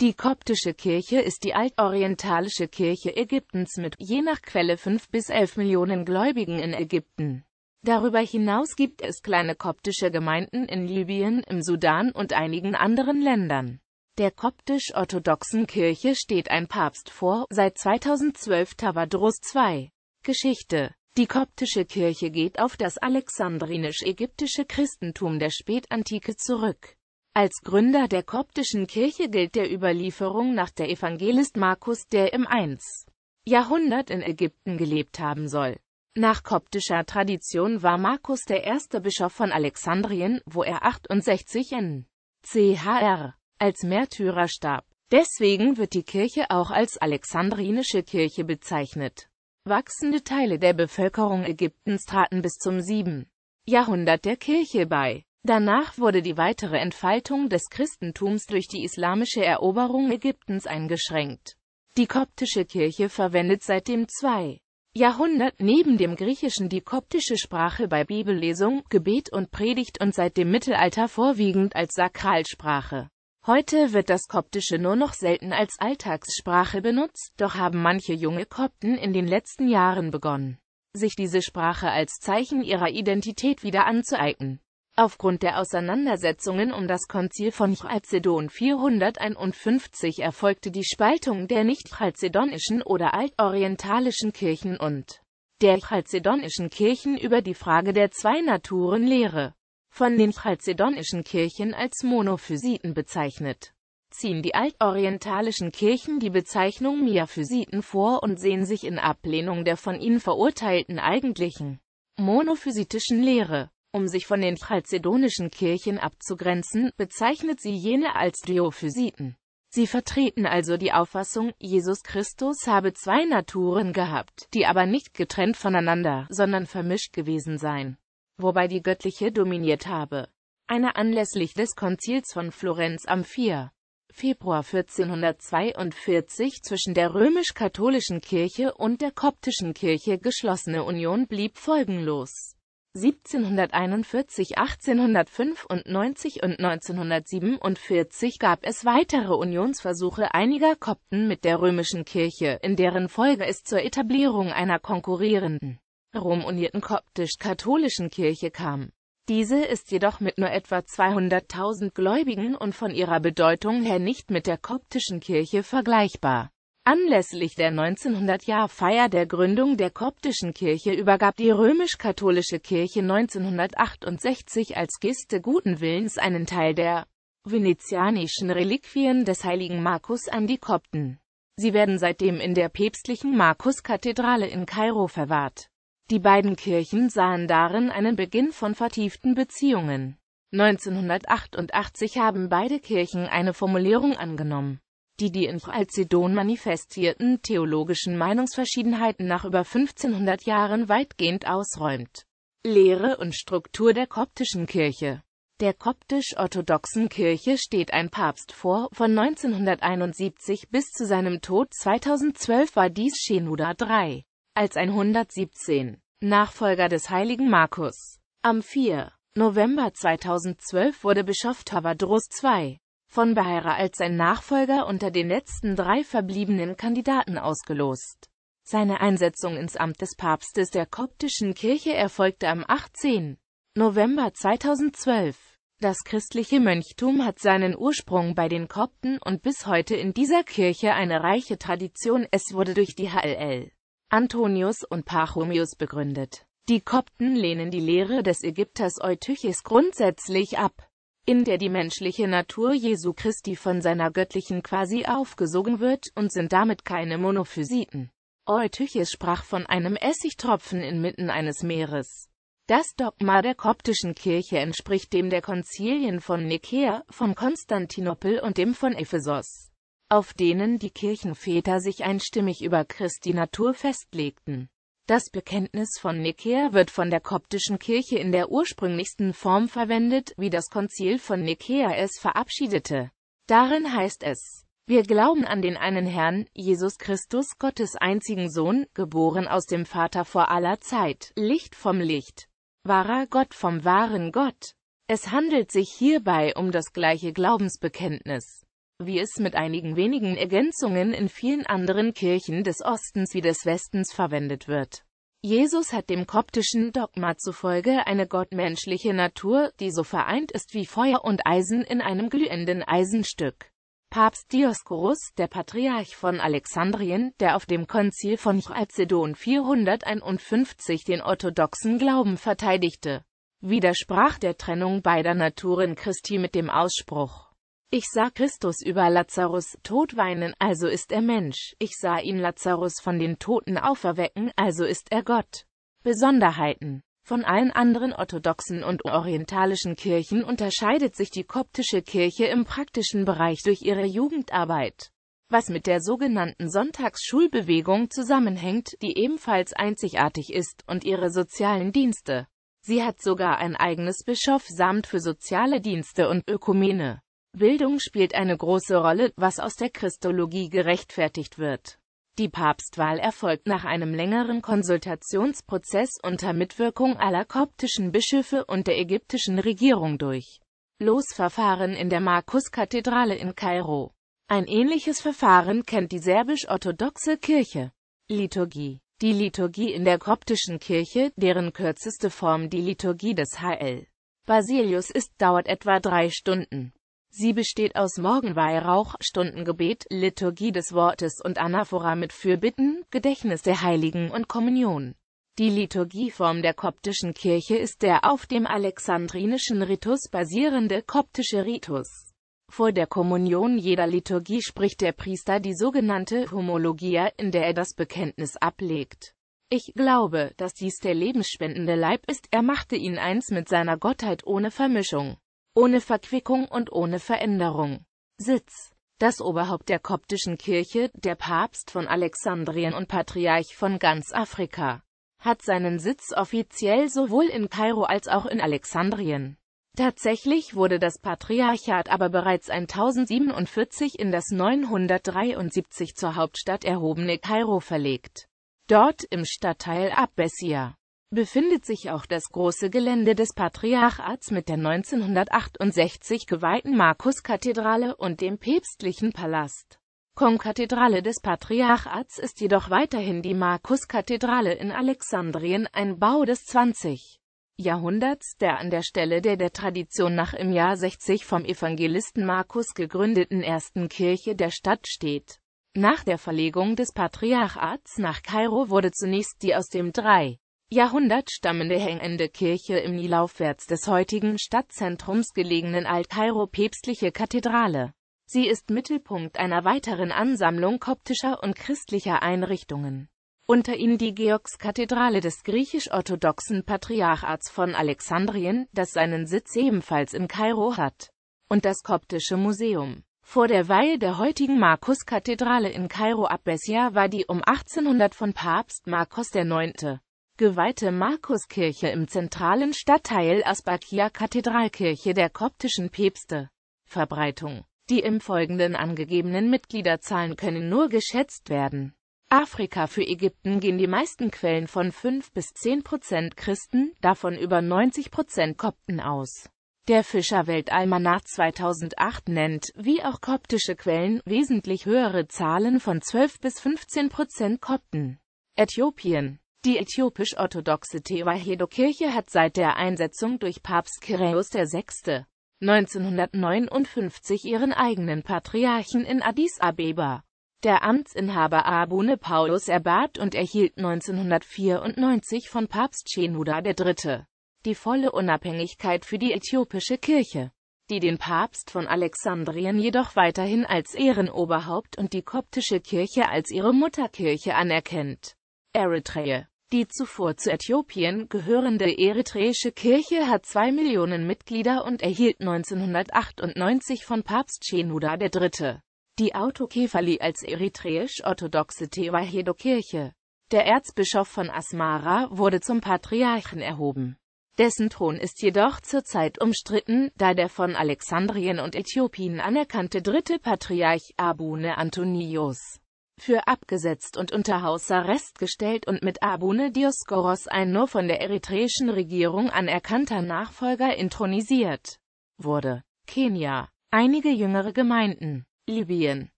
Die koptische Kirche ist die altorientalische Kirche Ägyptens mit je nach Quelle 5 bis 11 Millionen Gläubigen in Ägypten. Darüber hinaus gibt es kleine koptische Gemeinden in Libyen, im Sudan und einigen anderen Ländern. Der koptisch-orthodoxen Kirche steht ein Papst vor, seit 2012 Tawadros II. Geschichte Die koptische Kirche geht auf das alexandrinisch-ägyptische Christentum der Spätantike zurück. Als Gründer der koptischen Kirche gilt der Überlieferung nach der Evangelist Markus, der im 1. Jahrhundert in Ägypten gelebt haben soll. Nach koptischer Tradition war Markus der erste Bischof von Alexandrien, wo er 68 in Chr. als Märtyrer starb. Deswegen wird die Kirche auch als Alexandrinische Kirche bezeichnet. Wachsende Teile der Bevölkerung Ägyptens traten bis zum 7. Jahrhundert der Kirche bei. Danach wurde die weitere Entfaltung des Christentums durch die islamische Eroberung Ägyptens eingeschränkt. Die koptische Kirche verwendet seitdem zwei Jahrhundert neben dem Griechischen die koptische Sprache bei Bibellesung, Gebet und Predigt und seit dem Mittelalter vorwiegend als Sakralsprache. Heute wird das Koptische nur noch selten als Alltagssprache benutzt, doch haben manche junge Kopten in den letzten Jahren begonnen, sich diese Sprache als Zeichen ihrer Identität wieder anzueignen. Aufgrund der Auseinandersetzungen um das Konzil von Chalcedon 451 erfolgte die Spaltung der nicht-chalcedonischen oder altorientalischen Kirchen und der chalcedonischen Kirchen über die Frage der Zwei-Naturen-Lehre, von den chalcedonischen Kirchen als Monophysiten bezeichnet. Ziehen die altorientalischen Kirchen die Bezeichnung Miaphysiten vor und sehen sich in Ablehnung der von ihnen verurteilten eigentlichen monophysitischen Lehre um sich von den chalcedonischen Kirchen abzugrenzen, bezeichnet sie jene als Diophysiten. Sie vertreten also die Auffassung, Jesus Christus habe zwei Naturen gehabt, die aber nicht getrennt voneinander, sondern vermischt gewesen seien, wobei die göttliche dominiert habe. Eine anlässlich des Konzils von Florenz am 4. Februar 1442 zwischen der römisch-katholischen Kirche und der koptischen Kirche geschlossene Union blieb folgenlos. 1741, 1895 und 1947 gab es weitere Unionsversuche einiger Kopten mit der römischen Kirche, in deren Folge es zur Etablierung einer konkurrierenden, romunierten koptisch-katholischen Kirche kam. Diese ist jedoch mit nur etwa 200.000 Gläubigen und von ihrer Bedeutung her nicht mit der koptischen Kirche vergleichbar. Anlässlich der 1900-Jahr-Feier der Gründung der koptischen Kirche übergab die römisch-katholische Kirche 1968 als Geste guten Willens einen Teil der venezianischen Reliquien des heiligen Markus an die Kopten. Sie werden seitdem in der päpstlichen Markus-Kathedrale in Kairo verwahrt. Die beiden Kirchen sahen darin einen Beginn von vertieften Beziehungen. 1988 haben beide Kirchen eine Formulierung angenommen die die in Chalcedon manifestierten theologischen Meinungsverschiedenheiten nach über 1500 Jahren weitgehend ausräumt. Lehre und Struktur der koptischen Kirche Der koptisch-orthodoxen Kirche steht ein Papst vor, von 1971 bis zu seinem Tod 2012 war dies Shenouda III, als 117, Nachfolger des heiligen Markus. Am 4. November 2012 wurde Bischof Tavadros II von Behaira als sein Nachfolger unter den letzten drei verbliebenen Kandidaten ausgelost. Seine Einsetzung ins Amt des Papstes der koptischen Kirche erfolgte am 18. November 2012. Das christliche Mönchtum hat seinen Ursprung bei den Kopten und bis heute in dieser Kirche eine reiche Tradition. Es wurde durch die HLL Antonius und Pachomius begründet. Die Kopten lehnen die Lehre des Ägypters Eutyches grundsätzlich ab in der die menschliche Natur Jesu Christi von seiner göttlichen quasi aufgesogen wird, und sind damit keine Monophysiten. Eutyches sprach von einem Essigtropfen inmitten eines Meeres. Das Dogma der koptischen Kirche entspricht dem der Konzilien von Nikäa, von Konstantinopel und dem von Ephesos, auf denen die Kirchenväter sich einstimmig über Christi Natur festlegten. Das Bekenntnis von Nikea wird von der koptischen Kirche in der ursprünglichsten Form verwendet, wie das Konzil von Nikea es verabschiedete. Darin heißt es, wir glauben an den einen Herrn, Jesus Christus, Gottes einzigen Sohn, geboren aus dem Vater vor aller Zeit, Licht vom Licht, wahrer Gott vom wahren Gott. Es handelt sich hierbei um das gleiche Glaubensbekenntnis wie es mit einigen wenigen Ergänzungen in vielen anderen Kirchen des Ostens wie des Westens verwendet wird. Jesus hat dem koptischen Dogma zufolge eine gottmenschliche Natur, die so vereint ist wie Feuer und Eisen in einem glühenden Eisenstück. Papst Dioskorus, der Patriarch von Alexandrien, der auf dem Konzil von Chalcedon 451 den orthodoxen Glauben verteidigte, widersprach der Trennung beider Naturen Christi mit dem Ausspruch ich sah Christus über Lazarus tot weinen, also ist er Mensch. Ich sah ihn Lazarus von den Toten auferwecken, also ist er Gott. Besonderheiten Von allen anderen orthodoxen und orientalischen Kirchen unterscheidet sich die koptische Kirche im praktischen Bereich durch ihre Jugendarbeit was mit der sogenannten Sonntagsschulbewegung zusammenhängt, die ebenfalls einzigartig ist, und ihre sozialen Dienste. Sie hat sogar ein eigenes Bischofsamt für soziale Dienste und Ökumene. Bildung spielt eine große Rolle, was aus der Christologie gerechtfertigt wird. Die Papstwahl erfolgt nach einem längeren Konsultationsprozess unter Mitwirkung aller koptischen Bischöfe und der ägyptischen Regierung durch Losverfahren in der Markuskathedrale in Kairo. Ein ähnliches Verfahren kennt die serbisch-orthodoxe Kirche. Liturgie Die Liturgie in der koptischen Kirche, deren kürzeste Form die Liturgie des HL. Basilius ist, dauert etwa drei Stunden. Sie besteht aus Morgenweihrauch, Stundengebet, Liturgie des Wortes und Anaphora mit Fürbitten, Gedächtnis der Heiligen und Kommunion. Die Liturgieform der koptischen Kirche ist der auf dem alexandrinischen Ritus basierende koptische Ritus. Vor der Kommunion jeder Liturgie spricht der Priester die sogenannte Homologia, in der er das Bekenntnis ablegt. Ich glaube, dass dies der lebensspendende Leib ist, er machte ihn eins mit seiner Gottheit ohne Vermischung ohne Verquickung und ohne Veränderung. Sitz das Oberhaupt der koptischen Kirche, der Papst von Alexandrien und Patriarch von ganz Afrika, hat seinen Sitz offiziell sowohl in Kairo als auch in Alexandrien. Tatsächlich wurde das Patriarchat aber bereits 1047 in das 973 zur Hauptstadt erhobene Kairo verlegt. Dort im Stadtteil Abbessia befindet sich auch das große Gelände des Patriarchats mit der 1968 geweihten Markuskathedrale und dem päpstlichen Palast. Konkathedrale des Patriarchats ist jedoch weiterhin die Markuskathedrale in Alexandrien, ein Bau des 20. Jahrhunderts, der an der Stelle der der Tradition nach im Jahr 60 vom Evangelisten Markus gegründeten ersten Kirche der Stadt steht. Nach der Verlegung des Patriarchats nach Kairo wurde zunächst die aus dem 3. Jahrhundert stammende hängende Kirche im Nilaufwärts des heutigen Stadtzentrums gelegenen Alt-Kairo päpstliche Kathedrale. Sie ist Mittelpunkt einer weiteren Ansammlung koptischer und christlicher Einrichtungen. Unter ihnen die Georgskathedrale des griechisch-orthodoxen Patriarchats von Alexandrien, das seinen Sitz ebenfalls in Kairo hat, und das koptische Museum. Vor der Weihe der heutigen Markus-Kathedrale in Kairo Abessia war die um 1800 von Papst Markus IX geweihte Markuskirche im zentralen Stadtteil Asbakia Kathedralkirche der koptischen Päpste. Verbreitung Die im Folgenden angegebenen Mitgliederzahlen können nur geschätzt werden. Afrika Für Ägypten gehen die meisten Quellen von 5 bis 10 Prozent Christen, davon über 90 Prozent Kopten aus. Der Fischerweltalmanach 2008 nennt, wie auch koptische Quellen, wesentlich höhere Zahlen von 12 bis 15 Prozent Kopten. Äthiopien die äthiopisch-orthodoxe Tewahedo-Kirche hat seit der Einsetzung durch Papst Kyrios VI. 1959 ihren eigenen Patriarchen in Addis Abeba. Der Amtsinhaber Abune Paulus erbat und erhielt 1994 von Papst Shenouda III. die volle Unabhängigkeit für die äthiopische Kirche, die den Papst von Alexandrien jedoch weiterhin als Ehrenoberhaupt und die koptische Kirche als ihre Mutterkirche anerkennt. Eritrea die zuvor zu Äthiopien gehörende eritreische Kirche hat zwei Millionen Mitglieder und erhielt 1998 von Papst Shenouda III. die Autokephalie als eritreisch-orthodoxe Tewahedo-Kirche. Der Erzbischof von Asmara wurde zum Patriarchen erhoben. Dessen Thron ist jedoch zurzeit umstritten, da der von Alexandrien und Äthiopien anerkannte dritte Patriarch Abune Antonios für abgesetzt und unter Hausarrest gestellt und mit Abune Dioskoros ein nur von der eritreischen Regierung anerkannter Nachfolger intronisiert wurde. Kenia, einige jüngere Gemeinden, Libyen,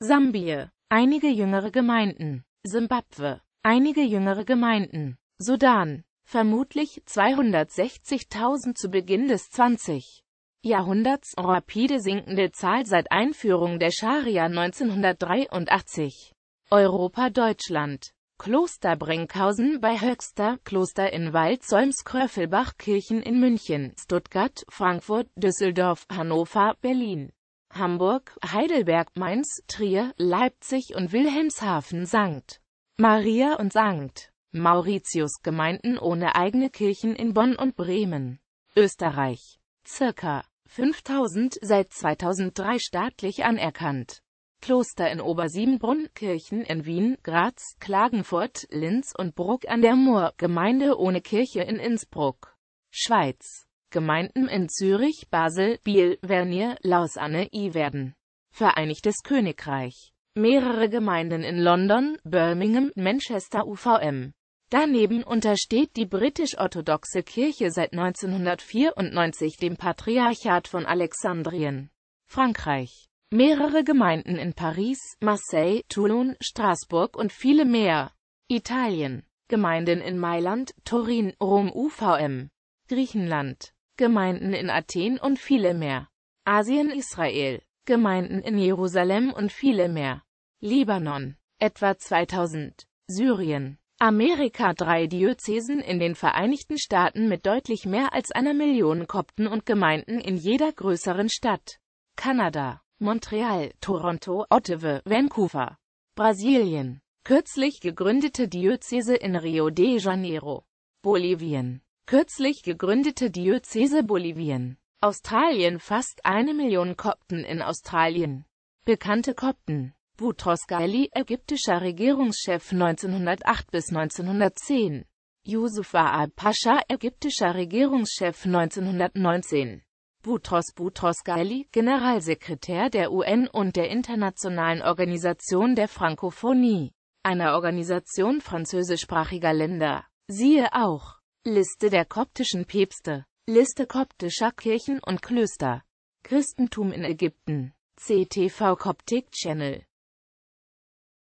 Sambie, einige jüngere Gemeinden, Simbabwe, einige jüngere Gemeinden, Sudan, vermutlich 260.000 zu Beginn des 20. Jahrhunderts rapide sinkende Zahl seit Einführung der Scharia 1983. Europa Deutschland Kloster Brinkhausen bei Höxter, Kloster in Wald, Solms-Kröffelbach, Kirchen in München, Stuttgart, Frankfurt, Düsseldorf, Hannover, Berlin, Hamburg, Heidelberg, Mainz, Trier, Leipzig und Wilhelmshaven, St. Maria und St. Mauritius Gemeinden ohne eigene Kirchen in Bonn und Bremen, Österreich. Circa 5000 seit 2003 staatlich anerkannt. Kloster in Obersiebenbrunn, Kirchen in Wien, Graz, Klagenfurt, Linz und Bruck an der Mur, Gemeinde ohne Kirche in Innsbruck, Schweiz, Gemeinden in Zürich, Basel, Biel, Vernier, Lausanne, Iverden, Vereinigtes Königreich, mehrere Gemeinden in London, Birmingham, Manchester UVM. Daneben untersteht die britisch-orthodoxe Kirche seit 1994 dem Patriarchat von Alexandrien, Frankreich. Mehrere Gemeinden in Paris, Marseille, Toulon, Straßburg und viele mehr. Italien. Gemeinden in Mailand, Turin, Rom UVM. Griechenland. Gemeinden in Athen und viele mehr. Asien Israel. Gemeinden in Jerusalem und viele mehr. Libanon. Etwa 2000. Syrien. Amerika drei Diözesen in den Vereinigten Staaten mit deutlich mehr als einer Million Kopten und Gemeinden in jeder größeren Stadt. Kanada Montreal, Toronto, Ottawa, Vancouver, Brasilien. Kürzlich gegründete Diözese in Rio de Janeiro, Bolivien. Kürzlich gegründete Diözese Bolivien. Australien fast eine Million Kopten in Australien. Bekannte Kopten. Boutros Ghali, ägyptischer Regierungschef 1908 bis 1910. Yusuf Wa'ad Pascha, ägyptischer Regierungschef 1919. Boutros Boutros Ghali, Generalsekretär der UN und der Internationalen Organisation der Frankophonie, einer Organisation französischsprachiger Länder. Siehe auch Liste der koptischen Päpste Liste koptischer Kirchen und Klöster Christentum in Ägypten CTV Coptic Channel